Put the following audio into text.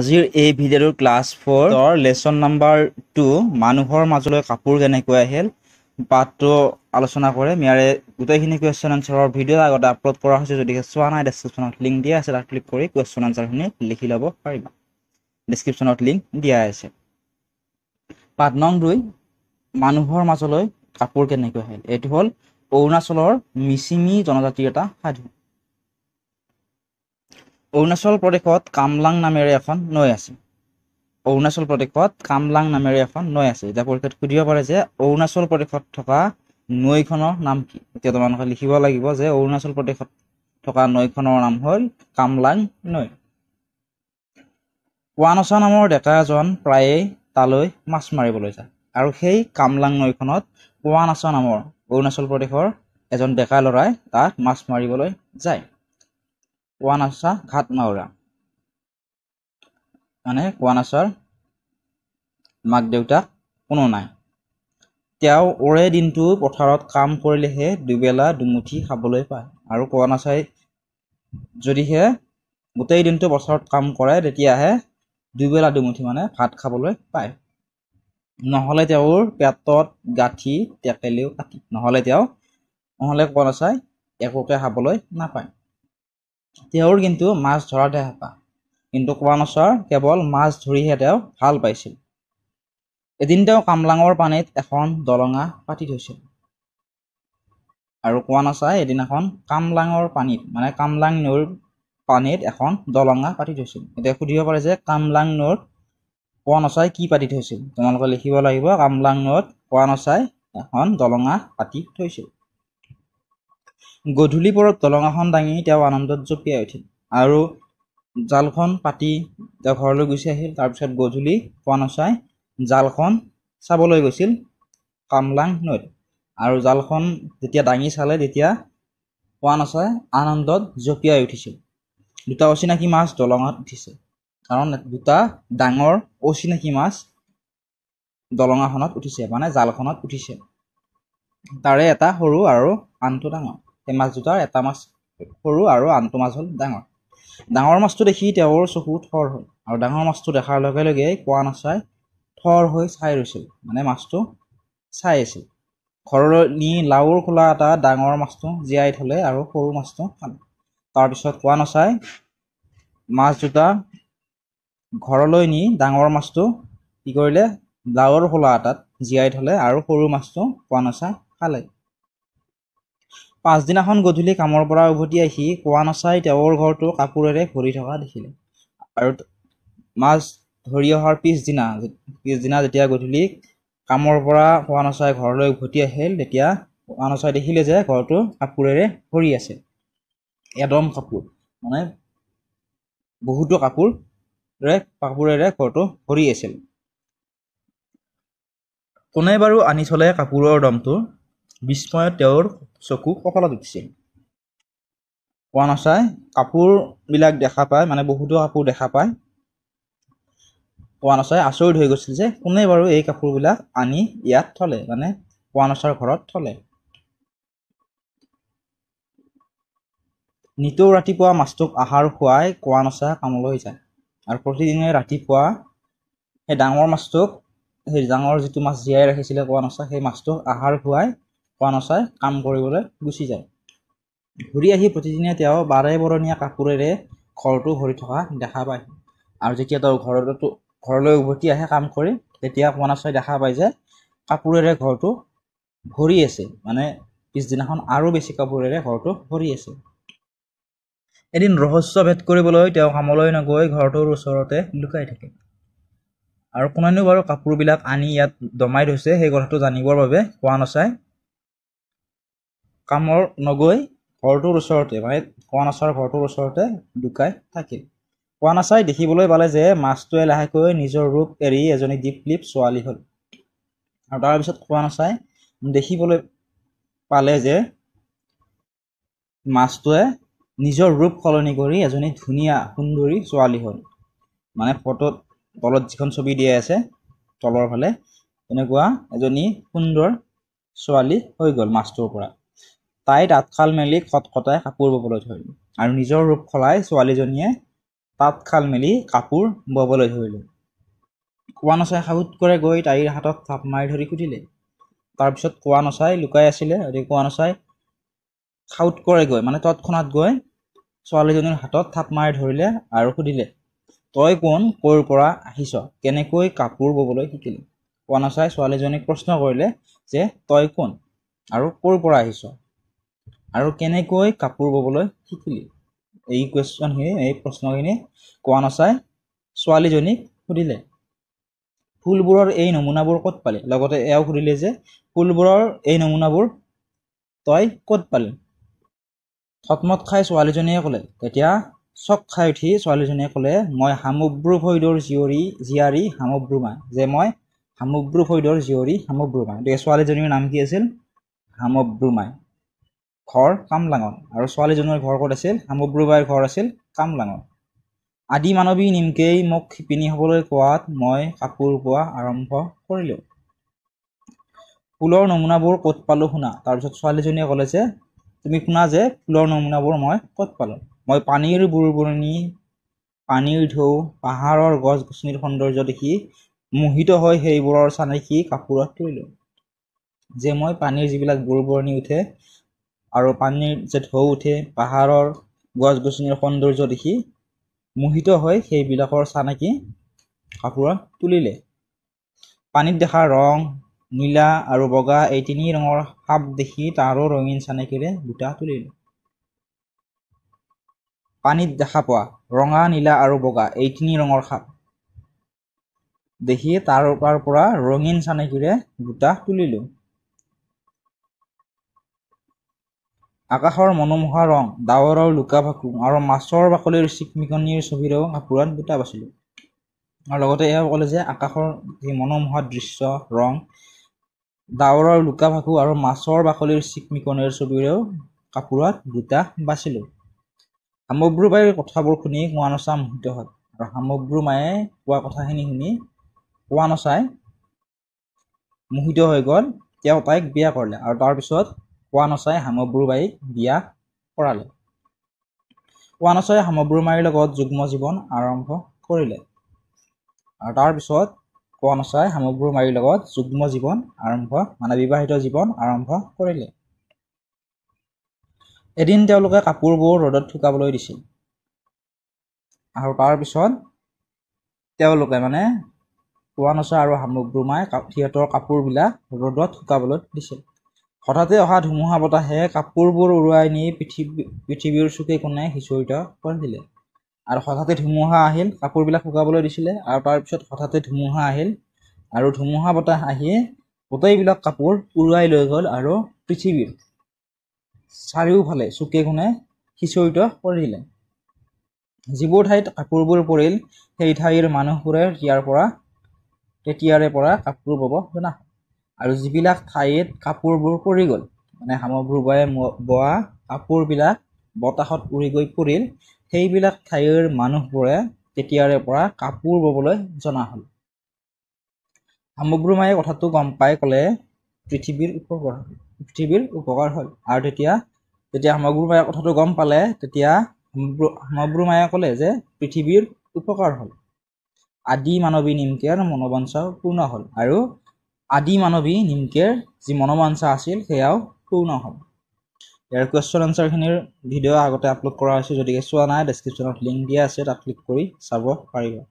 আজিৰ এই ভিডিঅ'টো class four lesson number two মানুহৰ মাজলৈ কাপোৰ কেনেকৈ আহিল পাঠটো আলোচনা কৰে ইয়াৰে গোটেইখিনি কুৱেশ্যন আনচাৰৰ ভিডিঅ' আগতে আপলোড কৰা হৈছে যদিহে চোৱা নাই ডেছক্ৰিপশ্যনত লিংক দিয়া আছে তাত ক্লিক কৰি কুৱেশ্যন এনচাৰখিনি লিখি ল'ব পাৰিবা ডেছক্ৰিপশ্যনত লিংক দিয়া আছে পাঠ নং দুই মানুহৰ মাজলৈ কাপোৰ কেনেকৈ আহিল এইটো হ'ল অৰুণাচলৰ মিচিমি জনজাতিৰ এটা সাধু অৰুণাচল প্ৰদেশত কামলাং নামেৰে এখন নৈ আছে অৰুণাচল প্ৰদেশত কামলাং নামেৰে এখন নৈ আছে এতিয়া পৰীক্ষাত সুধিব পাৰে যে অৰুণাচল প্ৰদেশত থকা নৈখনৰ নাম কি এতিয়া তোমালোকে লিখিব লাগিব যে অৰুণাচল প্ৰদেশত থকা নৈখনৰ নাম হ'ল কামলাং নৈ ৱানচা নামৰ ডেকা এজন প্ৰায়ে তালৈ মাছ মাৰিবলৈ যায় আৰু সেই কামলাং নৈখনত ৱানচা নামৰ অৰুণাচল প্ৰদেশৰ এজন ডেকা ল'ৰাই তাত মাছ মাৰিবলৈ যায় কোৱানাচা ঘাট মাউৰা মানে কোৱানাচাৰ মাক দেউতাক কোনো নাই তেওঁ ওৰে দিনটো পথাৰত কাম কৰিলেহে দুবেলা দুমুঠি খাবলৈ পায় আৰু কোৱানাচাই যদিহে গোটেই দিনটো পথাৰত কাম কৰে তেতিয়াহে দুবেলা দুমুঠি মানে ভাত খাবলৈ পায় নহ'লে তেওঁৰ পেটত গাঁঠি টেকেলিও কাটি নহ'লে তেওঁ নহ'লে কোৱানাচাই একোকে খাবলৈ নাপায় তেওঁৰ কিন্তু মাছ ধৰাতে হেঁপাহ কিন্তু কোৱা কোৱানছৰ কেৱল মাছ ধৰিহে তেওঁ ভাল পাইছিল এদিন তেওঁ কামলাঙৰ পানীত এখন দলঙা পাতি থৈছিল আৰু কোৱা কোৱানছাই এদিনাখন কামলাঙৰ পানীত মানে কামলাং নৈৰ পানীত এখন দলঙা পাতি থৈছিল এতিয়া সুধিব পাৰে যে কামলাং নৈত নচাই কি পাতি থৈছিল তোমালোকে লিখিব লাগিব কামলাং নৈত নচাই এখন দলঙা পাতি থৈছিল গধূলিবোৰত পৰত দলং এখন দাঙি তেওঁ আনন্দত জঁপিয়াই উঠিল আৰু জালখন পাতি তেওঁ ঘৰলৈ গুচি আহিল তাৰপিছত গধূলি পোৱা নচাই জালখন চাবলৈ গৈছিল কামলাং নৈত আৰু জালখন যেতিয়া দাঙি চালে তেতিয়া পোৱা নচাই আনন্দত জঁপিয়াই উঠিছিল দুটা অচিনাকি মাছ দলঙত উঠিছে কাৰণ দুটা ডাঙৰ অচিনাকি মাছ দলঙাখনত উঠিছে মানে জালখনত উঠিছে তাৰে এটা সৰু আৰু আনটো ডাঙৰ সেই মাছ দুটাৰ এটা মাছ সৰু আৰু আনটো মাছ হ'ল ডাঙৰ ডাঙৰ মাছটো দেখি তেওঁৰ চকু থৰ হ'ল আৰু ডাঙৰ মাছটো দেখাৰ লগে লগে কোৱা নাচাই থৰ হৈ চাই ৰৈছিল মানে মাছটো চাই আছিল ঘৰলৈ নি লাওৰ খোলা এটা ডাঙৰ মাছটো জীয়াই থ'লে আৰু সৰু মাছটো খালে তাৰপিছত কোৱা নচাই মাছ দুটা ঘৰলৈ নি ডাঙৰ মাছটো কি কৰিলে লাওৰ খোলা এটাত জীয়াই থ'লে আৰু সৰু মাছটো কোৱা নচাই খালে পাছদিনাখন গধূলি কামৰ পৰা উভতি আহি কোৱা নচাই তেওঁৰ ঘৰটো কাপোৰেৰে ভৰি থকা দেখিলে আৰু মাছ ধৰি অহাৰ পিছদিনা পিছদিনা যেতিয়া গধূলি কামৰ পৰা কোৱা নচাই ঘৰলৈ উভতি আহিল তেতিয়া কোৱা নচাই দেখিলে যে ঘৰটো কাপোৰেৰে ভৰি আছে এদম কাপোৰ মানে বহুতো কাপোৰৰে কাপোৰেৰে ঘৰটো ভৰি আছিল কোনে বাৰু আনি থ'লে কাপোৰৰ দমটো বিস্ময়ত তেওঁৰ চকু কপালত উঠিছিল কোৱা নচাই কাপোৰবিলাক দেখা পায় মানে বহুতো কাপোৰ দেখা পায় কোৱা নচাই আচৰিত হৈ গৈছিল যে কোনে বাৰু এই কাপোৰবিলাক আনি ইয়াত থলে মানে কোৱা নচাৰ ঘৰত থলে নিতৌ ৰাতিপুৱা মাছটোক আহাৰ খুৱাই কোৱা নচা কামলৈ যায় আৰু প্ৰতিদিনে ৰাতিপুৱা সেই ডাঙৰ মাছটোক সেই ডাঙৰ যিটো মাছ জীয়াই ৰাখিছিলে কোৱা নচা সেই মাছটোক আহাৰ খুৱাই খোৱা নচাই কাম কৰিবলৈ গুচি যায় ঘূৰি আহি প্ৰতিদিনে তেওঁ বাৰে বৰণীয়া কাপোৰেৰে ঘৰটো ভৰি থকা দেখা পায় আৰু যেতিয়া তেওঁ ঘৰতো ঘৰলৈ উভতি আহে কাম কৰি তেতিয়া কোৱানাচাই দেখা পায় যে কাপোৰেৰে ঘৰটো ভৰি আছে মানে পিছদিনাখন আৰু বেছি কাপোৰেৰে ঘৰটো ভৰি আছে এদিন ৰহস্য ভেদ কৰিবলৈ তেওঁ কামলৈ নগৈ ঘৰটোৰ ওচৰতে লুকাই থাকে আৰু কোনেনো বাৰু কাপোৰবিলাক আনি ইয়াত দমাই থৈছে সেই কথাটো জানিবৰ বাবে কোৱানচাই কামৰ নগৈ ঘৰটোৰ ওচৰতে মানে কোৱানাচাৰ ঘৰটোৰ ওচৰতে লুকাই থাকিল কোৱানাচাই দেখিবলৈ পালে যে মাছটোৱে লাহেকৈ নিজৰ ৰূপ এৰি এজনী দীপ লিপ ছোৱালী হ'ল আৰু তাৰপিছত কোৱানাচাই দেখিবলৈ পালে যে মাছটোৱে নিজৰ ৰূপ সলনি কৰি এজনী ধুনীয়া সুন্দৰী ছোৱালী হ'ল মানে ফটোত তলত যিখন ছবি দিয়াই আছে তলৰ ফালে তেনেকুৱা এজনী সুন্দৰ ছোৱালী হৈ গ'ল মাছটোৰ পৰা তাই তাঁতশাল মেলি খটখটাই কাপোৰ ব'বলৈ ধৰিলোঁ আৰু নিজৰ ৰূপ সলাই ছোৱালীজনীয়ে তাঁতশাল মেলি কাপোৰ ব'বলৈ ধৰিলোঁ কোৱানচাই সাউত কৰে গৈ তাইৰ হাতত থাপ মাৰি ধৰি সুধিলে তাৰপিছত কোৱা কোৱানচাই লুকাই আছিলে গতিকে কোৱানচাই সাউত কৰে গৈ মানে তৎক্ষণাত গৈ ছোৱালীজনীৰ হাতত থাপ মাৰি ধৰিলে আৰু সুধিলে তই কোন ক'ৰ পৰা আহিছ কেনেকৈ কাপোৰ ব'বলৈ শিকিলি কোৱানচাই ছোৱালীজনীক প্ৰশ্ন কৰিলে যে তই কোন আৰু ক'ৰ পৰা আহিছ আৰু কেনেকৈ কাপোৰ ববলৈ শিকিলি এই কুৱেশ্যনখিনি এই প্ৰশ্নখিনি কোৱা নচাই ছোৱালীজনীক সুধিলে ফুলবোৰৰ এই নমুনাবোৰ ক'ত পালি লগতে এয়াও সুধিলে যে ফুলবোৰৰ এই নমুনাবোৰ তই ক'ত পালি থতমত খাই ছোৱালীজনীয়ে ক'লে তেতিয়া চক খাই উঠি ছোৱালীজনীয়ে ক'লে মই সামগ্ৰ ফৈদৰ জীয়ৰী জীয়াৰী সামগ্ৰুমা যে মই সামগ্ৰ ফৈদৰ জীয়ৰী সামগ্ৰুমা গতিকে ছোৱালীজনীৰ নাম কি আছিল সামগ্ৰুমাই ঘৰ কামলাঙত আৰু ছোৱালীজনীৰ ঘৰ ক'ত আছিল সামগ্ৰীবাইৰ ঘৰ আছিল কামলাঙত আদি মানৱী নিমকেই মোক শিপিনী হ'বলৈ কোৱাত মই কাপোৰ বোৱা আৰম্ভ কৰিলোঁ ফুলৰ নমুনাবোৰ ক'ত পালো শুনা তাৰপিছত ছোৱালীজনীয়ে ক'লে যে তুমি শুনা যে ফুলৰ নমুনাবোৰ মই ক'ত পালো মই পানীৰ বুৰবুৰণি পানীৰ ঢৌ পাহাৰৰ গছ গছনিৰ সৌন্দৰ্য দেখি মোহিত হৈ সেইবোৰৰ চানেকি কাপোৰত তুলিলোঁ যে মই পানীৰ যিবিলাক বুৰবুৰণি উঠে আৰু পানীৰ যে ঢৌ উঠে পাহাৰৰ গছ গছনিৰ সৌন্দৰ্য দেখি মোহিত হৈ সেইবিলাকৰ চানাকি কাপোৰ তুলিলে পানীত দেখা ৰং নীলা আৰু বগা এই তিনি ৰঙৰ সাপ দেখি তাৰো ৰঙীন চানাকিৰে বুটা তুলিলে পানীত দেখা পোৱা ৰঙা নীলা আৰু বগা এই তিনি ৰঙৰ সাপ দেখি তাৰ পৰা ৰঙীন চানাকিৰে বুটা তুলিলোঁ আকাশৰ মনোমোহা ৰং ডাৱৰৰ লুকা ভাকু আৰু মাছৰ বাকলিৰ চিকমিকনিৰ ছবিৰেও আপুৰাত বুটা বাছিলো আৰু লগতে এয়া ক'লে যে আকাশৰ যি মনোমোহা দৃশ্য ৰং ডাৱৰৰ লুকা ভাকু আৰু মাছৰ বাকলিৰ চিকমিকনিৰ ছবিৰেও কাপোৰত বুটা বাচিলোঁ সামগ্ৰী বাইৰ কথাবোৰ শুনি কোৱা নচা মোহিত হয় আৰু সামগ্ৰী মায়ে কোৱা কথাখিনি শুনি নচাই মোহিত হৈ গ'ল তেওঁ তাইক বিয়া কৰিলে আৰু তাৰপিছত ৱানচাই হামব্ৰুবাইক বিয়া কৰালে ৱানচাই হামব্ৰুমাইৰ লগত যুগ্ম জীৱন আৰম্ভ কৰিলে আৰু তাৰপিছত কোৱানচাই হামব্ৰুমাইৰ লগত যুগ্ম জীৱন আৰম্ভ মানে বিবাহিত জীৱন আৰম্ভ কৰিলে এদিন তেওঁলোকে কাপোৰবোৰ ৰ'দত শুকাবলৈ দিছিল আৰু তাৰপিছত তেওঁলোকে মানে কোৱানচা আৰু হামব্ৰুমাই সিহঁতৰ কাপোৰবিলাক ৰ'দত শুকাবলৈ দিছিল হঠাতে অহা ধুমুহা বতাহে কাপোৰবোৰ উৰুৱাই নি পৃথিৱী পৃথিৱীৰ চুকে কোণে সিঁচৰিত কৰি দিলে আৰু হঠাতে ধুমুহা আহিল কাপোৰবিলাক শুকাবলৈ দিছিলে আৰু তাৰপিছত হঠাতে ধুমুহা আহিল আৰু ধুমুহা বতাহ আহিয়ে গোটেইবিলাক কাপোৰ উৰুৱাই লৈ গ'ল আৰু পৃথিৱীৰ চাৰিওফালে চুকে কোণে সিঁচৰিত কৰি দিলে যিবোৰ ঠাইত কাপোৰবোৰ পৰিল সেই ঠাইৰ মানুহবোৰে ইয়াৰ পৰা তেতিয়াৰে পৰা কাপোৰ বব জনা হয় আৰু যিবিলাক ঠাইত কাপোৰবোৰ পৰি গ'ল মানে সামগ্ৰীভাৱে বোৱা কাপোৰবিলাক বতাহত উৰি গৈ পৰিল সেইবিলাক ঠাইৰ মানুহবোৰে তেতিয়াৰে পৰা কাপোৰ ববলৈ জনা হ'ল সামগ্ৰীমায়ে কথাটো গম পাই ক'লে পৃথিৱীৰ উপকাৰ পৃথিৱীৰ উপকাৰ হ'ল আৰু তেতিয়া তেতিয়া সামগ্ৰীমায়ে কথাটো গম পালে তেতিয়া সামগ্ৰীমায়ে ক'লে যে পৃথিৱীৰ উপকাৰ হ'ল আদি মানৱী নিমকীয়াৰ মনোবাঞ্ছা পূৰ্ণ হ'ল আৰু আদি মানৱী নিমকেৰ যি মনোমাঞ্চা আছিল সেয়াও পূৰ্ণ হ'ব ইয়াৰ কুৱেশ্যন আনচাৰখিনিৰ ভিডিঅ' আগতে আপলোড কৰা হৈছে যদিহে চোৱা নাই ডেছক্ৰিপশ্যনত লিংক দিয়া আছে তাত ক্লিক কৰি চাব পাৰিব